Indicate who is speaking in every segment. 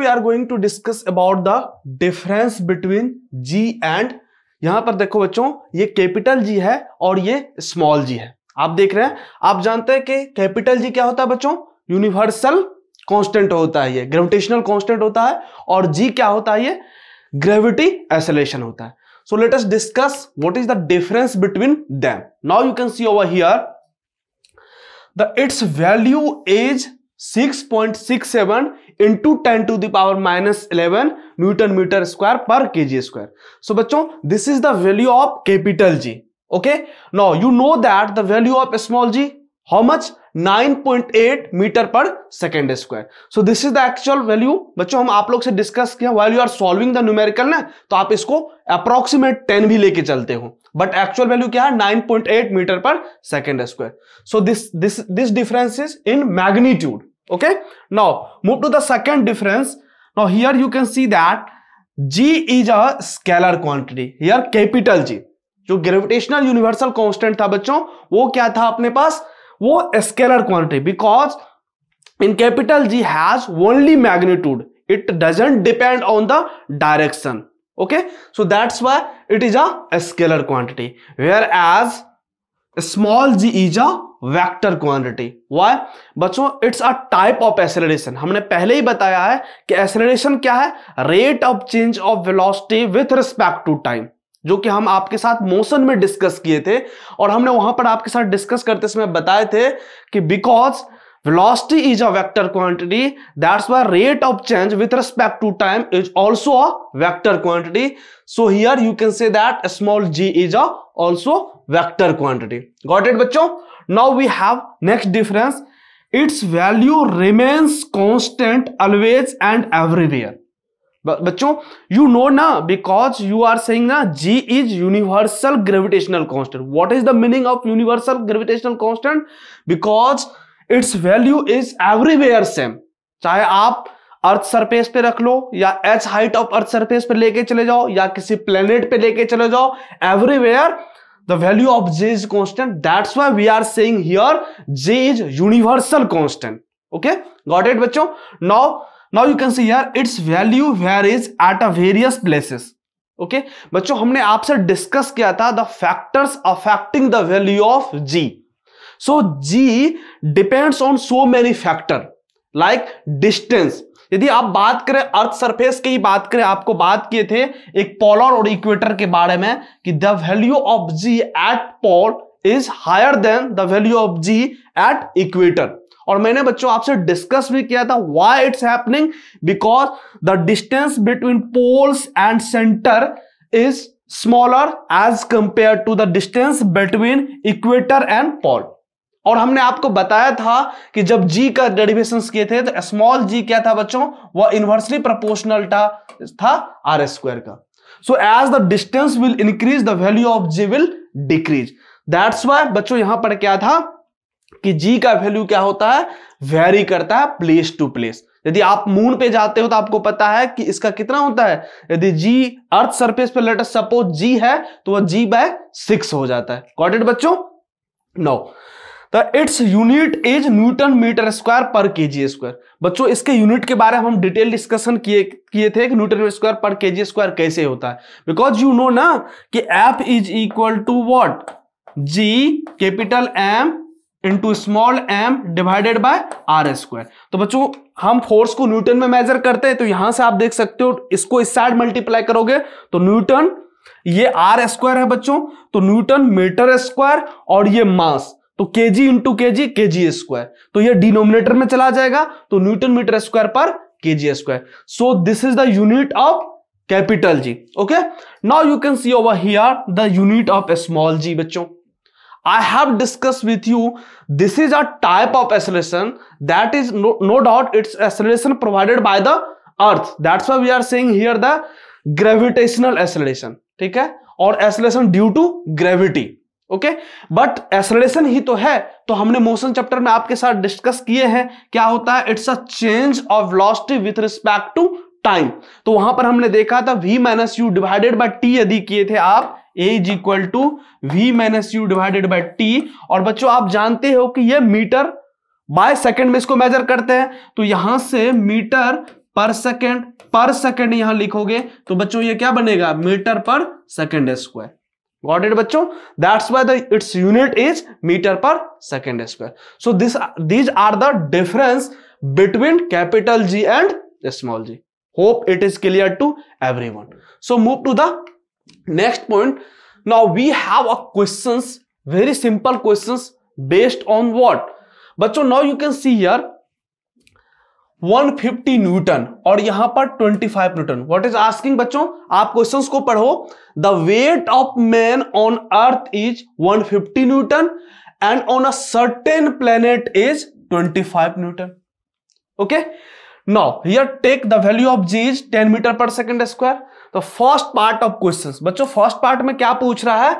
Speaker 1: We are going to discuss about the difference between G and यहां पर देखो बच्चों ये कैपिटल जी है और ये स्मॉल जी है आप देख रहे हैं आप जानते हैं कि कैपिटल जी क्या होता है बच्चों यूनिवर्सल कांस्टेंट होता है ये ग्रेविटेशनल कांस्टेंट होता है और जी क्या होता है ये ग्रेविटी एसोलेशन होता है so let us discuss what is the difference between them now you can see over here the its value is six point six seven into ten to the power minus eleven newton metre square per K G square so बच्चों this is the value of capital G okay now you know that the value of small G how much 9.8 metre per second square so this is the actual value बच्चों हम आप लोग से discuss किया well you are solving the numerical ना तो आप इसको अप्रोक्सीमेट 10 भी लेके चलते हो बट एक्चुअल वैल्यू क्या है 9.8 metre per second square so this this this difference is in magnitude okay now move to the second difference now here you can see that g is a scalar quantity here capital g जो gravitational universal constant था बच्चों वो क्या था अपने पास वो scalar quantity because in capital G has only magnitude it doesn't depend on the direction okay so that's why it is a scalar quantity whereas small g is a vector quantity why बच्चों it's a type of acceleration हमने पहले ही बताया है कि acceleration क्या है rate of change of velocity with respect to time जो कि हम आपके साथ मोशन में डिस्कस किए थे और हमने वहां पर आपके साथ डिस्कस करते समय बताए थे कि because velocity is a vector quantity that's why rate of change with respect to time is also a vector quantity so here you can say that small ji is a also vector quantity got it बच्चों now we have next difference its value remains constant always and everywhere बच्चों you know ना because you are saying ना G is universal gravitational constant what is the meaning of universal gravitational constant because its value is everywhere same चाहे आप earth surface पे रख लो या H height of earth surface पे लेके चले जाओ या किसी प्लेनेट पे लेके चले जाओ everywhere the value of j is constant that's why we are saying here j is universal constant okay got it bachcho now now you can see here its value varies at a various places okay okay? बच्चों हमने आपसे डिस्कस किया था the factors affecting the value of G so G depends on so many factor like distance यदि आप बात करें अर्थ सरफेस की ही बात करें आपको बात किए थे एक पोलर और इक्वेटर के बारे में कि the value of G at pole is higher than the value of G at equator और मैंने बच्चों आपसे डिस्कस भी किया था why it's happening because the distance between poles and centre is smaller as compare to the distance between equator and pole और हमने आपको बताया था कि जब जी का डेरिवेशन किए थे तो स्मॉल जी क्या था बच्चों वह इनवर्सली प्रोपोर्शनल था था आर स्क्वायर का so as the distance will increase the value of G will decrease that's why बच्चों यहां पर क्या था कि जी का वैल्यू क्या होता है वेरी करता है प्लेस टू प्लेस यदि आप मून पे जाते हो तो आपको पता है कि इसका कितना होता है यदि जी अर्थ सरफेस पे लेटर सपोज जी है तो वह जी बाय सिक्स हो जाता है कॉटेड बच्चों नौ no. The it's unit is newton metre square per K G square बच्चों इसके यूनिट के बारे में हम डिटेल डिस्कशन किए किए थे कि Newton square per K G square कैसे होता है बिकॉज यू नो ना कि F is equal to what G capital M into small M divided by R square तो बच्चों हम फोर्स को न्यूटन में मेजर करते हैं तो यहां से आप देख सकते हो इसको इस साइड मल्टीप्लाई करोगे तो न्यूटन ये आर स्क्वायर है बच्चों तो न्यूटन मीटर स्क्वायर और ये मास तो के जी इंटू के जी के जी स्क्वायर तो यह डिनोमिनेटर में चला जाएगा तो Newton metre square per K G square so this is the unit of capital G okay now you can see over here the unit of small G बच्चों I have discuss with you this is a type of acceleration that is no doubt it's acceleration provided by the earth that's why we are saying here the gravitational acceleration ठीक है और acceleration due to gravity okay but acceleration ही तो है तो हमने motion chapter में आपके साथ डिस्कस किए हैं क्या होता है it's a change of velocity with respect to time तो वहां पर हमने देखा था V minus U divided by T यदि किए थे आप A is equal to V minus U divided by T और बच्चों आप जानते हो कि ये मीटर बाय सेकेंड में इसको मेजर करते हैं तो यहां से मीटर पर सेकेंड पर सेकेंड यहां लिखोगे तो बच्चों ये क्या बनेगा metre per second square got it बच्चों that's why the it's unit is metre per second square so this these are the difference between capital G and small G hope it is clear to everyone so move to the next point now we have a question very simple question based on what बच्चो now you can see here 150 newton और यहां पर 25 Newton what is asking बच्चों आप questions को पढ़ो the weight of man on earth is 150 newton and on a certain planet is 25 newton okay now here take the value of G is 10 metre per second square the first part of questions बच्चों first part में क्या पूछ रहा है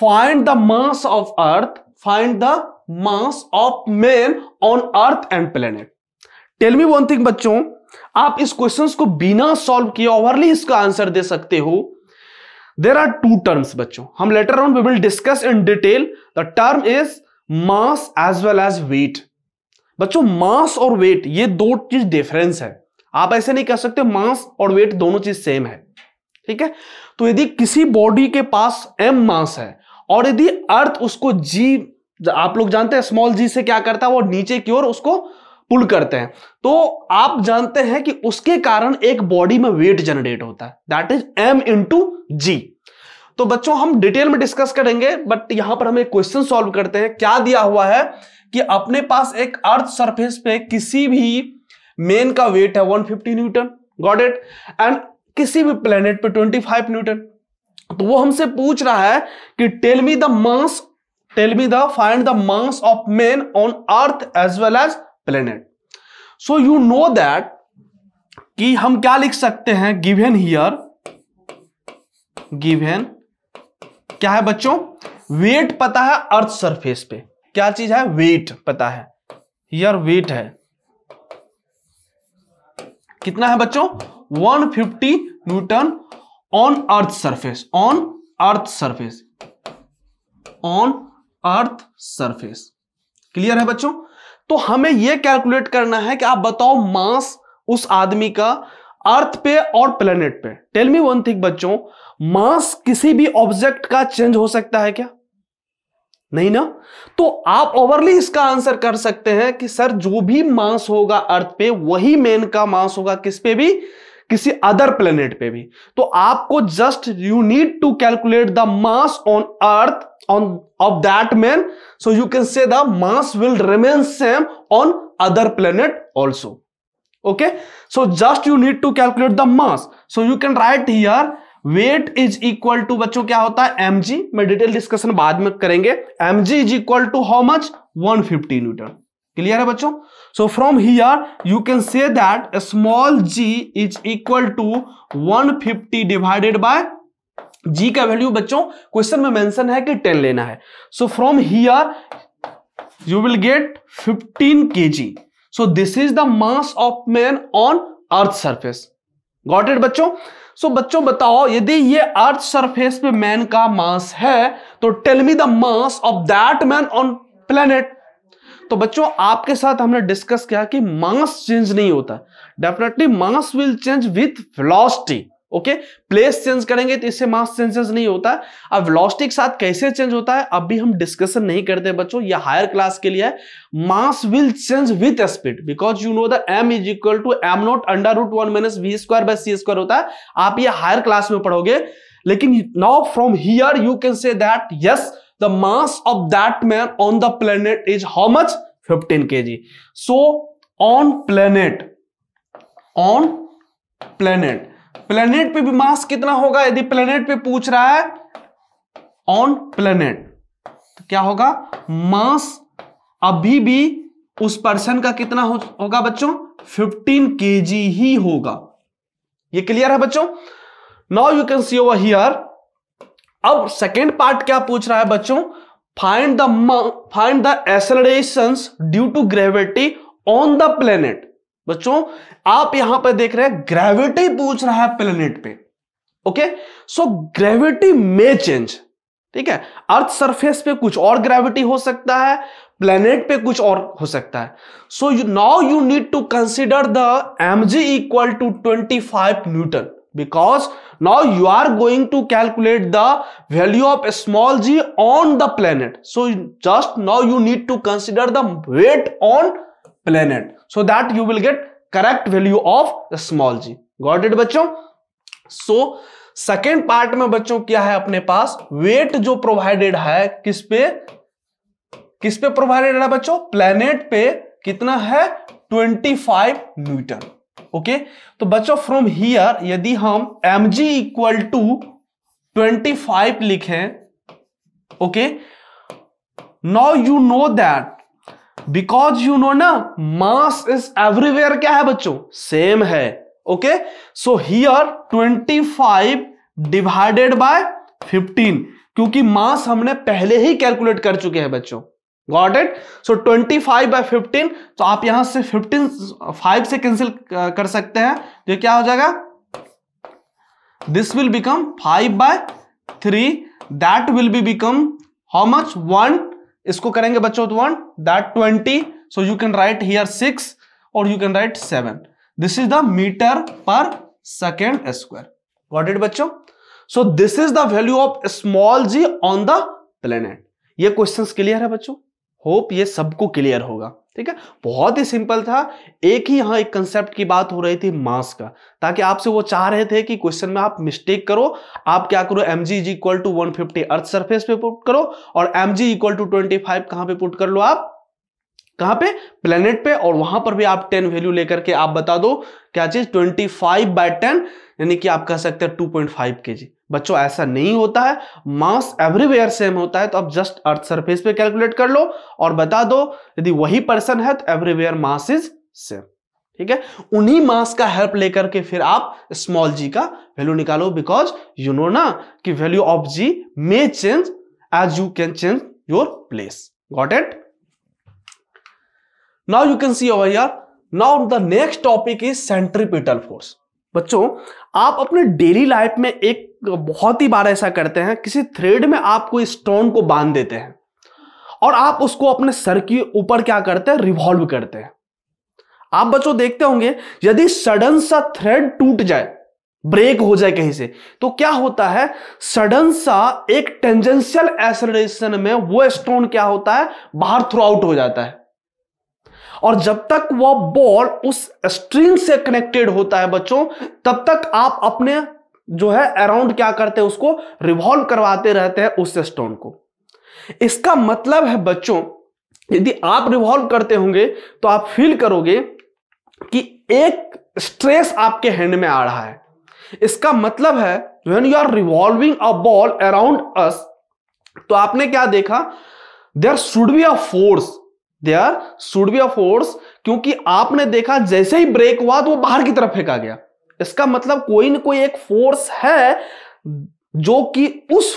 Speaker 1: find the mass of earth find the mass of man on earth and planet tell me one thing बच्चों आप इस questions को बिना सॉल्व किए ओवरली इसका आंसर दे सकते हो देर आर टू टर्म्स बच्चों हम later on we will discuss in detail the term is mass as well as weight बच्चों मास और वेट ये दो चीज डिफरेंस है आप ऐसे नहीं कह सकते मास और वेट दोनों चीज सेम है ठीक है तो यदि किसी बॉडी के पास एम मास है और यदि अर्थ उसको जी आप लोग जानते हैं स्मॉल जी से क्या करता है वो नीचे की ओर उसको पुल करते हैं तो आप जानते हैं कि उसके कारण एक बॉडी में वेट जनरेट होता है that is M into G तो बच्चों हम डिटेल में डिस्कस करेंगे बट यहां पर हम एक क्वेश्चन सॉल्व करते हैं क्या दिया हुआ है कि अपने पास एक अर्थ सरफेस पे किसी भी मेन का वेट है 150 न्यूटन गॉट इट एंड किसी भी प्लेनेट पे 25 न्यूटन तो वो हमसे पूछ रहा है कि tell me the mass tell me the find the mass of man on earth as well as planet so you know that कि हम क्या लिख सकते हैं गिवेन हियर गिवेन क्या है बच्चों वेट पता है अर्थ सरफेस पे क्या चीज है वेट पता है हियर वेट है कितना है बच्चों 150 newton on earth surface on earth surface on earth surface clear है बच्चों तो हमें यह कैलकुलेट करना है कि आप बताओ मास उस आदमी का अर्थ पे और प्लेनेट पे टेल मी वन थिंग बच्चों मास किसी भी ऑब्जेक्ट का चेंज हो सकता है क्या नहीं ना तो आप ओवरली इसका आंसर कर सकते हैं कि सर जो भी मास होगा अर्थ पे वही मेन का मास होगा किस पे भी किसी अदर प्लेनेट पे भी तो आपको just you need to calculate the mass on earth on of that man so you can say the mass will remain same on other planet also okay so just you need to calculate the mass so you can write here weight is equal to बच्चों क्या होता है M G में detail discussion बाद में करेंगे M G is equal to how much one fifty newton clear है बच्चों so from here you can say that small ji is equal to 150 divided by G का वैल्यू बच्चों question में mention है कि 10 लेना है so from here you will get 15 G so this is the mass of man on earth surface got it बच्चों so so, बच्चों बताओ यदि ये अर्थ सरफेस पे मैन का मास है तो tell me the mass of that man on planet तो बच्चों आपके साथ हमने डिस्कस किया कि मास चेंज नहीं होता definitely mass will change with velocity okay place change करेंगे तो इससे मास चेंजेस नहीं होता है अब वेलोसिटी के साथ कैसे चेंज होता है अब भी हम डिस्कशन नहीं करते बच्चों ये हायर क्लास के लिए है mass will change with speed because you know the M is equal to M naught under root one minus V square by C square होता है आप ये हायर क्लास में पढ़ोगे लेकिन now from here you can say that yes the mass of that man on the planet is how much 15 kg so on planet on planet planet पे भी मास कितना होगा यदि planet पे पूछ रहा है on planet तो क्या होगा मास अभी भी उस पर्सन का कितना हो, होगा बच्चों 15 kg ही होगा ये क्लियर है बच्चों now you can see over here अब सेकेंड पार्ट क्या पूछ रहा है बच्चों find the find the acceleration due to gravity on the planet बच्चों आप यहां पर देख रहे हैं ग्रेविटी पूछ रहा है प्लेनेट पे okay so gravity may change ठीक है अर्थ सरफेस पे कुछ और ग्रेविटी हो सकता है प्लेनेट पे कुछ और हो सकता है so you now you need to consider the M G equal to twenty five newton because now you are going to calculate the value of small g on the planet so just now you need to consider the weight on planet so that you will get correct value of small g got it बच्चों so second part में बच्चों क्या है अपने पास wait जो provided है किस पे किस पे प्रोवाइडेड है बच्चों प्लेनेट पे कितना है 25 न्यूटन ओके तो बच्चों फ्रॉम हियर यदि हम M G equal to twenty five लिखे okay now you know that because you know ना मास इज एवरीवेयर क्या है बच्चों सेम है okay so here twenty five divided by fifteen क्योंकि मास हमने पहले ही कैलकुलेट कर चुके हैं बच्चों got it so 25 by fifteen तो आप यहां से 15 5 से कैंसिल uh, कर सकते हैं जो क्या हो जाएगा this will become 5 by three that will be become how much one इसको करेंगे बच्चों one that twenty so you can write here six और you can write seven this is the metre per second square got it बच्चों so this is the value of small G on the planet ये questions clear है बच्चों hope ये सबको clear होगा ठीक है बहुत ही सिंपल था एक ही यहां एक कंसेप्ट की बात हो रही थी मास का ताकि आपसे वो चाह रहे थे कि क्वेश्चन में आप मिस्टेक करो आप क्या करो M G is equal to one fifty earth surface पे पुट करो और M G equal to twenty five कहां पर पुट कर लो आप कहां पे प्लेनेट पे और वहां पर भी आप टेन वैल्यू लेकर के आप बता दो क्या चीज ट्वेंटी फाइव बाय टेन यानी कि आप कह सकते हैं टू पॉइंट फाइव के जी बच्चों ऐसा नहीं होता है मास एवरीवेयर सेम होता है तो आप जस्ट अर्थ सरफेस पे कैलकुलेट कर लो और बता दो यदि वही पर्सन है तो एवरीवेयर मास इज सेम ठीक है उन्हीं मास का हेल्प लेकर के फिर आप स्मॉल जी का वैल्यू निकालो बिकॉज यू नो ना कि value of G may change as you can change your place got it now you can see over यार now the next topic is centripetal force बच्चों आप अपने डेली लाइफ में एक बहुत ही बार ऐसा करते हैं किसी थ्रेड में आप कोई स्टोन को बांध देते हैं और आप उसको अपने सर के ऊपर क्या करते हैं रिवॉल्व करते हैं आप बच्चों देखते होंगे यदि सडन सा थ्रेड टूट जाए ब्रेक हो जाए कहीं से तो क्या होता है सडन सा एक टेंजेंशियल एसलेशन में वो स्टोन क्या होता है बाहर थ्रू आउट हो जाता है और जब तक वह बॉल उस स्ट्रिंग से कनेक्टेड होता है बच्चों तब तक आप अपने जो है अराउंड क्या करते हैं उसको रिवॉल्व करवाते रहते हैं उस स्टोन को इसका मतलब है बच्चों यदि आप रिवॉल्व करते होंगे तो आप फील करोगे कि एक स्ट्रेस आपके हैंड में आ रहा है इसका मतलब है when you are revolving a ball around us तो आपने क्या देखा there should be a force there should be a force क्योंकि आपने देखा जैसे ही ब्रेक हुआ तो वो बाहर की तरफ फेंका गया इसका मतलब कोई ना कोई एक फोर्स है जो कि उस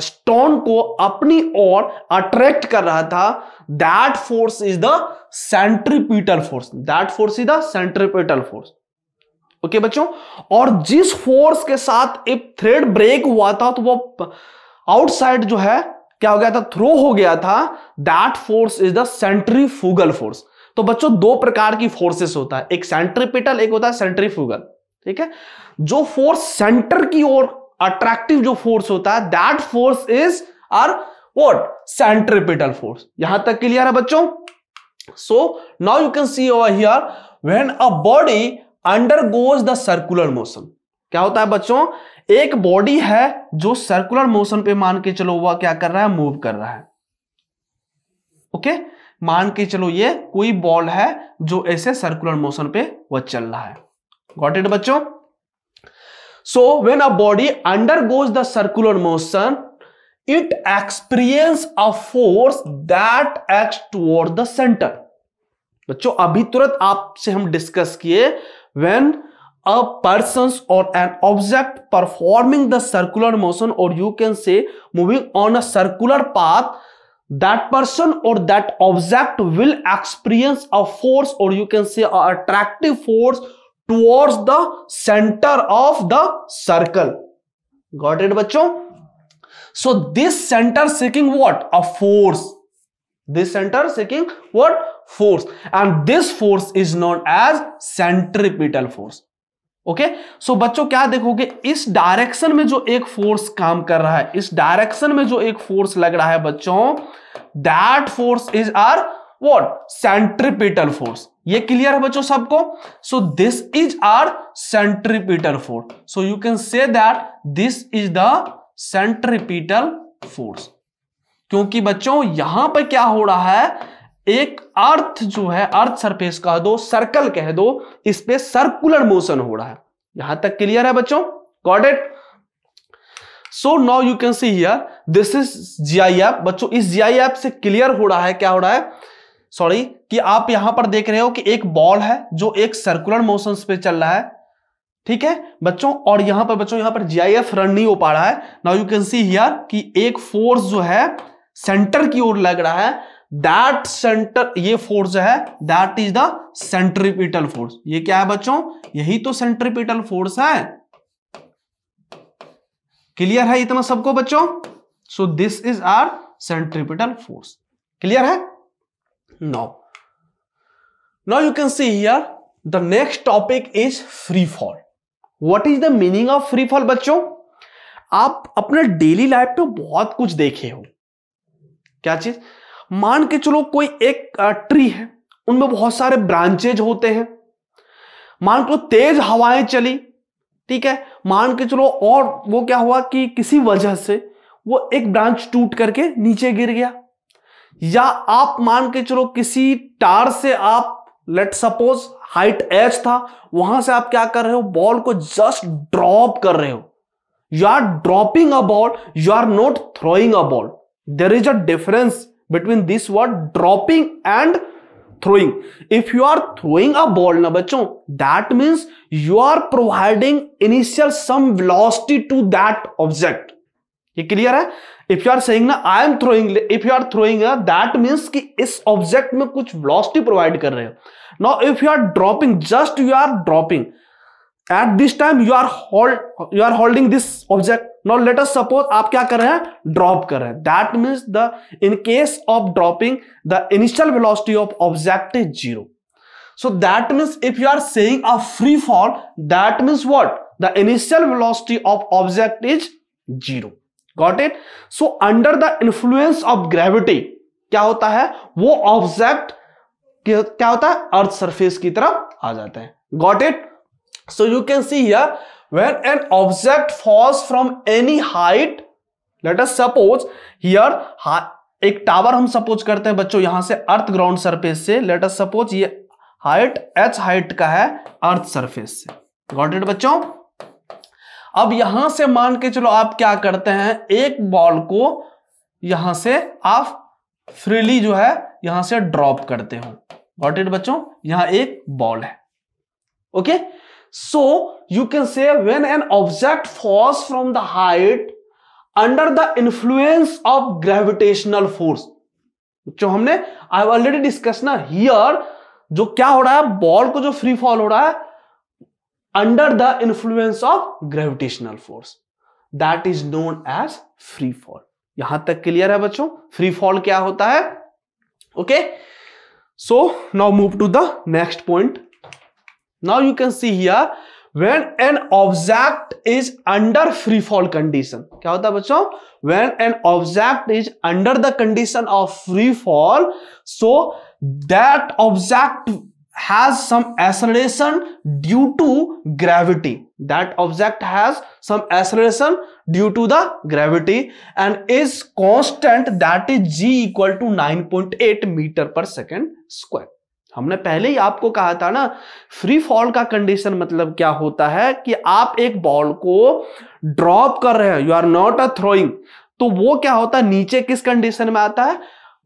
Speaker 1: स्टोन को अपनी ओर अट्रैक्ट कर रहा था that force is the centripetal force that force is the centripetal force okay बच्चों और जिस फोर्स के साथ एक थ्रेड ब्रेक हुआ था तो वो आउटसाइड जो है क्या हो गया था थ्रो हो गया था that force is the centrifugal force तो बच्चों दो प्रकार की फोर्सेस होता है एक सेंट्रीपिटल एक होता है सेंट्रीफ्यूगल ठीक है जो फोर्स सेंटर की ओर अट्रैक्टिव जो फोर्स होता है that force is or what centripetal force यहां तक क्लियर है बच्चों so now you can see over here when a body undergoes the circular motion क्या होता है बच्चों एक बॉडी है जो सर्कुलर मोशन पे मान के चलो वह क्या कर रहा है मूव कर रहा है ओके okay? मान के चलो ये कोई बॉल है जो ऐसे सर्कुलर मोशन पे वह चल रहा है गॉट इट बच्चों so when a body undergoes the circular motion it experience a force that acts toward the centre बच्चों अभी तुरंत आपसे हम डिस्कस किए वेन अ पर्सन और an object performing the circular motion और you can say moving on a circular path that person और that object will experience a force और you can say attractive force towards the centre of the circle got it बच्चों so this centre seeking what a force this centre seeking what force and this force is known as centripetal force okay okay? So so, बच्चों क्या देखोगे इस direction में जो एक force काम कर रहा है इस डायरेक्शन में जो एक फोर्स लग रहा है बच्चों that force is or what centripetal force ये क्लियर है बच्चों सबको so this is or centripetal force so you can say that this is the centripetal force क्योंकि बच्चों यहां पर क्या हो रहा है एक अर्थ जो है अर्थ सरफेस कह दो सर्कल कह दो इस पे सर्कुलर मोशन हो रहा है यहां तक क्लियर है बच्चों got it so now you can see here this is GIF बच्चों इस जीआईएफ से क्लियर हो रहा है क्या हो रहा है सॉरी कि आप यहां पर देख रहे हो कि एक बॉल है जो एक सर्कुलर मोशन पे चल रहा है ठीक है बच्चों और यहां पर बच्चों यहां पर जीआईएफ रन नहीं हो पा रहा है now you can see here कि एक फोर्स जो है सेंटर की ओर लग रहा है दैट सेंटर ये फोर्स जो है that is the centripetal force ये क्या है बच्चों यही तो सेंट्रीपिटल फोर्स है क्लियर है इतना सबको बच्चों so this is or centripetal force clear है now. Now you can see here, the next topic is free fall. What is the meaning of free fall बच्चों? आप अपने डेली लाइफ में बहुत कुछ देखे हो क्या चीज मान के चलो कोई एक ट्री है उनमें बहुत सारे ब्रांचेज होते हैं मान लो तेज हवाएं चली ठीक है मान के चलो और वो क्या हुआ कि किसी वजह से वो एक ब्रांच टूट करके नीचे गिर गया या आप मान के चलो किसी टार से आप लेट सपोज हाइट एच था वहां से आप क्या कर रहे हो बॉल को जस्ट ड्रॉप कर रहे हो you are dropping a ball you are not throwing a ball there is a difference between this word dropping and throwing if you are throwing a ball ना बच्चों that means you are providing initial some velocity to that object ये clear है if you are saying ना I am throwing if you are throwing that means कि इस object में कुछ velocity provide कर रहे हो now if you are dropping just you are dropping at this time you are hold you are holding this object now let us suppose आप क्या कर रहे हैं ड्रॉप कर रहे हैं that means the in case of dropping the initial velocity of object is zero so that means if you are saying a free fall that means what the initial velocity of object is zero got it so under the influence of gravity क्या होता है वो object क्या होता है earth surface की तरफ आ जाते हैं got it so you can see here when an object falls from any height let us suppose here एक टावर हम सपोज करते हैं बच्चों यहां से अर्थ ग्राउंड सरफेस से लेट अस सपोज ये हाइट एच हाइट का है अर्थ सरफेस से गॉट इट बच्चों अब यहां से मान के चलो आप क्या करते हैं एक बॉल को यहां से आप फ्रीली जो है यहां से ड्रॉप करते हो वॉट इट बच्चों यहां एक बॉल है okay so you can say when an object falls from the height under the influence of gravitational force जो हमने आई ऑलरेडी डिस्कस ना हियर जो क्या हो रहा है बॉल को जो फ्री फॉल हो रहा है under the influence of gravitational force that is known as free fall यहां तक क्लियर है बच्चों फ्री फॉल क्या होता है okay so now move to the next point now you can see here when an object is under free fall condition क्या होता है बच्चों when an object is under the condition of free fall so that object has some acceleration due to gravity that object has some acceleration due to the gravity and is constant that is g equal to 9.8 meter per second square हमने पहले ही आपको कहा था ना free fall का condition मतलब क्या होता है कि आप एक बॉल को ड्रॉप कर रहे हैं you are not a throwing तो वो क्या होता है नीचे किस कंडीशन में आता है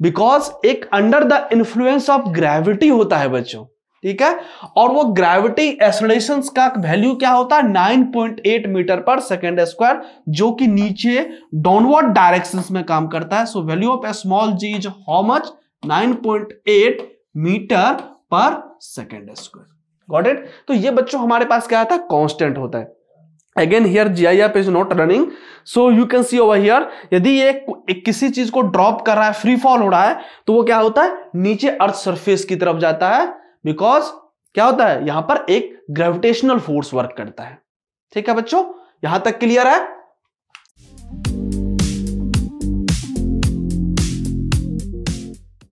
Speaker 1: बिकॉज एक under the influence of gravity होता है बच्चों ठीक है और वो ग्रेविटी एसोलेशन का वैल्यू क्या होता है 9.8 मीटर पर सेकेंड स्क्वायर जो कि नीचे डाउनवर्ड डायरेक्शन में काम करता है so value of a small ji is how much 9.8 metre per second square got it तो ये बच्चों हमारे पास क्या आता है कॉन्स्टेंट होता है again here GIF is not running so you can see over here यदि ये किसी चीज को ड्रॉप कर रहा है फ्री फॉल हो रहा है तो वो क्या होता है नीचे अर्थ सरफेस की तरफ जाता है बिकॉज क्या होता है यहां पर एक ग्रेविटेशनल फोर्स वर्क करता है ठीक है बच्चों यहां तक क्लियर है